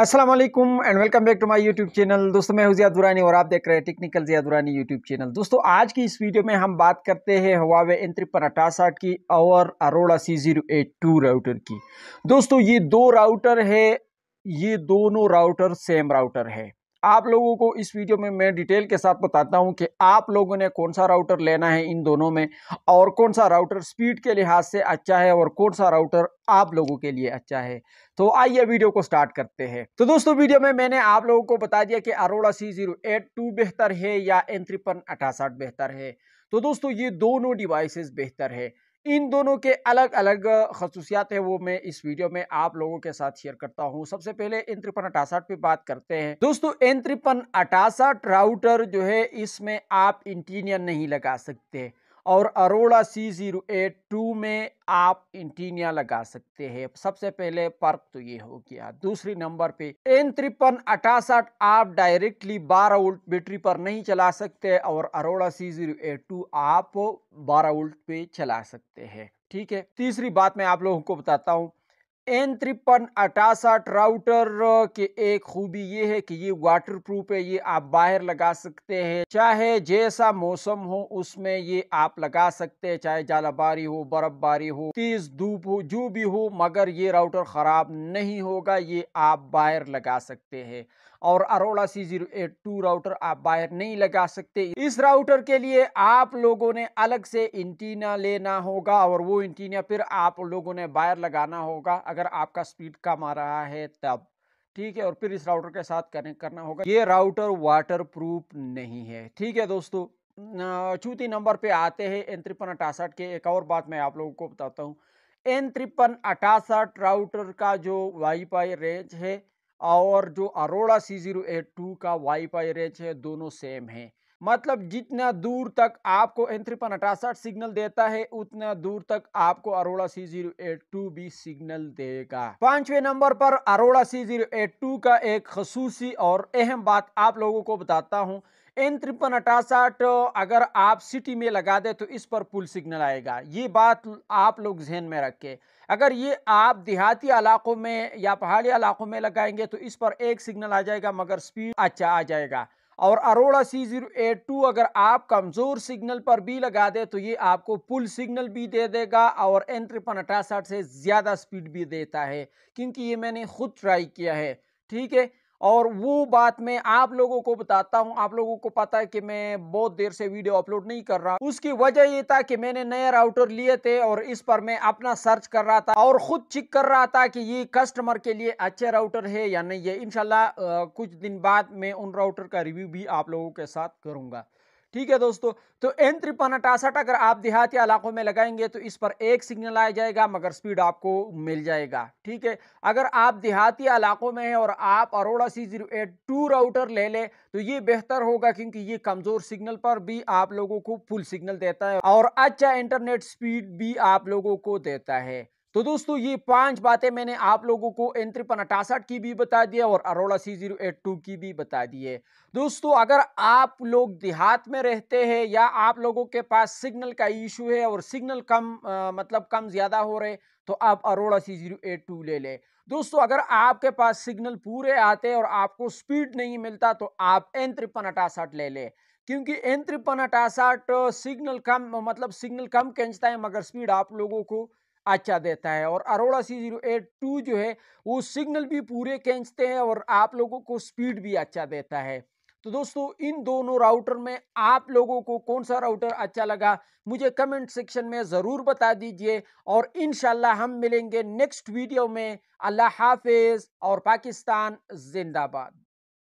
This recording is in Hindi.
Aslam and welcome back to my YouTube channel दोस्तों मैं हूं जिया दुरानी और आप देख रहे हैं technical Zia Durani YouTube channel दोस्तों आज की इस वीडियो में हम बात करते हैं हवावे एन त्रिपन अठासठ की और Aurora C zero eight two router की दोस्तों ये दो राउटर है ये दोनों राउटर सेम राउटर है आप लोगों को इस वीडियो में मैं डिटेल के साथ बताता हूं कि आप लोगों ने कौन सा राउटर लेना है इन दोनों में और कौन सा राउटर स्पीड के लिहाज से अच्छा है और कौन सा राउटर आप लोगों के लिए अच्छा है तो आइए वीडियो को स्टार्ट करते हैं तो दोस्तों वीडियो में मैंने आप लोगों को बता दिया कि Aurora C zero eight two बेहतर है या एन अठासठ बेहतर है तो दोस्तों ये दोनों डिवाइसेस बेहतर है इन दोनों के अलग अलग खसूसियात है वो मैं इस वीडियो में आप लोगों के साथ शेयर करता हूँ सबसे पहले एन त्रिपन अठासठ पे बात करते हैं दोस्तों एन त्रिपन अटासठ राउटर जो है इसमें आप इंटीनियर नहीं लगा सकते और Aurora C zero eight two में आप इंटीनिया लगा सकते हैं सबसे पहले पर्क तो ये हो गया दूसरी नंबर पे एन तिरपन अठासठ आप डायरेक्टली बारह वोल्ट बैटरी पर नहीं चला सकते और Aurora C zero eight two आप बारह वोल्ट पे चला सकते हैं ठीक है तीसरी बात मैं आप लोगों को बताता हूँ एन त्रिपन अटासठ राउटर की एक खूबी ये है कि ये वाटर प्रूफ है ये आप बाहर लगा सकते हैं चाहे जैसा मौसम हो उसमें ये आप लगा सकते हैं चाहे जालाबारी हो बर्फबारी हो तेज धूप हो जो भी हो मगर ये राउटर ख़राब नहीं होगा ये आप बाहर लगा सकते हैं और Aurora C zero eight two router आप बाहर नहीं लगा सकते इस राउटर के लिए आप लोगों ने अलग से इंटीना लेना होगा और वो इंटीना फिर आप लोगों ने बाहर लगाना होगा अगर आपका स्पीड कम आ रहा है तब ठीक है और फिर इस राउटर के साथ कनेक्ट करना होगा ये राउटर वाटर प्रूफ नहीं है ठीक है दोस्तों चौथी नंबर पे आते हैं एन त्रिपन अठासठ के एक और बात मैं आप लोगों को बताता हूँ एन त्रिपन अठासठ राउटर का जो वाईफाई रेंज है और जो Aurora C zero eight two का वाईफाई रेंज है दोनों सेम है मतलब जितना दूर तक आपको एन थ्री अठासठ सिग्नल देता है उतना दूर तक आपको Aurora C zero eight two भी सिग्नल देगा पांचवे नंबर पर Aurora C zero eight two का एक खसूसी और अहम बात आप लोगों को बताता हूँ एन तिरपन अठासठ अगर आप सिटी में लगा दे तो इस पर पुल सिग्नल आएगा ये बात आप लोग जहन में रखें अगर ये आप देहाती इलाकों में या पहाड़ी इलाकों में लगाएंगे तो इस पर एक सिग्नल आ जाएगा मगर स्पीड अच्छा आ जाएगा और Aurora C zero eight two अगर आप कमज़ोर सिग्नल पर भी लगा दे तो ये आपको पुल सिग्नल भी दे देगा और एन त्रिपन अठासठ से ज़्यादा स्पीड भी देता है क्योंकि ये मैंने खुद ट्राई किया है ठीक है और वो बात मैं आप लोगों को बताता हूँ आप लोगों को पता है कि मैं बहुत देर से वीडियो अपलोड नहीं कर रहा उसकी वजह ये था कि मैंने नए राउटर लिए थे और इस पर मैं अपना सर्च कर रहा था और खुद चेक कर रहा था कि ये कस्टमर के लिए अच्छे राउटर है या नहीं है इनशाला कुछ दिन बाद मैं उन राउटर का रिव्यू भी आप लोगों के साथ करूंगा ठीक है दोस्तों तो एन तिरपन अठासठ अगर आप देहाती इलाकों में लगाएंगे तो इस पर एक सिग्नल आ जाएगा मगर स्पीड आपको मिल जाएगा ठीक है अगर आप देहाती इलाकों में हैं और आप Aurora C zero eight two router ले लें तो ये बेहतर होगा क्योंकि ये कमज़ोर सिग्नल पर भी आप लोगों को फुल सिग्नल देता है और अच्छा इंटरनेट स्पीड भी आप लोगों को देता है तो दोस्तों ये पांच बातें मैंने आप लोगों को एन त्रिपन अटासठ की भी बता दिया और Aurora C zero eight two की भी बता दी है दोस्तों अगर आप लोग देहात में रहते हैं या आप लोगों के पास सिग्नल का इशू है और सिग्नल कम आ, मतलब कम ज़्यादा हो रहे तो आप Aurora C zero eight two ले लें दोस्तों अगर आपके पास सिग्नल पूरे आते और आपको स्पीड नहीं मिलता तो आप एन त्रिपन अठासठ ले लें क्योंकि एन त्रिपन अठासठ सिग्नल कम मतलब सिग्नल कम खेचता है मगर स्पीड आप लोगों को अच्छा देता है और Aurora C zero eight two जो है वो सिग्नल भी पूरे खींचते हैं और आप लोगों को स्पीड भी अच्छा देता है तो दोस्तों इन दोनों राउटर में आप लोगों को कौन सा राउटर अच्छा लगा मुझे कमेंट सेक्शन में ज़रूर बता दीजिए और इन हम मिलेंगे नेक्स्ट वीडियो में अल्लाह हाफिज़ और पाकिस्तान जिंदाबाद